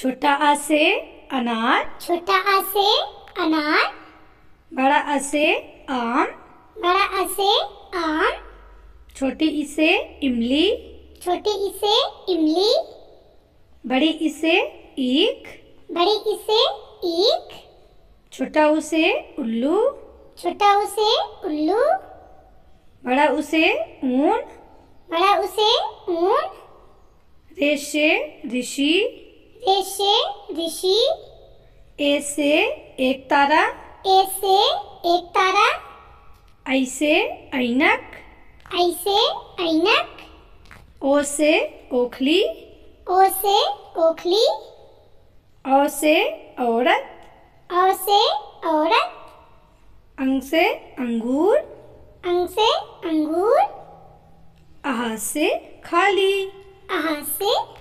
छोटा आ से अनार छोटा आ से अनार बड़ा आ से आम बड़ा आ से आम छोटी ई से इमली छोटी ई से इमली बड़ी ई से ईख बड़ी ई से ईख छोटा उसे से उल्लू छोटा उसे से उल्लू बड़ा उसे ऊन बड़ा उसे ऊन रेशे ऋषि ऐसे ऋषि ऐसे एक तारा ऐसे एक तारा ऐसे ऐनक ऐसे ऐनक ओ से ओखली ओ से ओखली ओ से औरत ओ से औरत अंग से अंगूर अंग से अंगूर अहा से खाली अहा से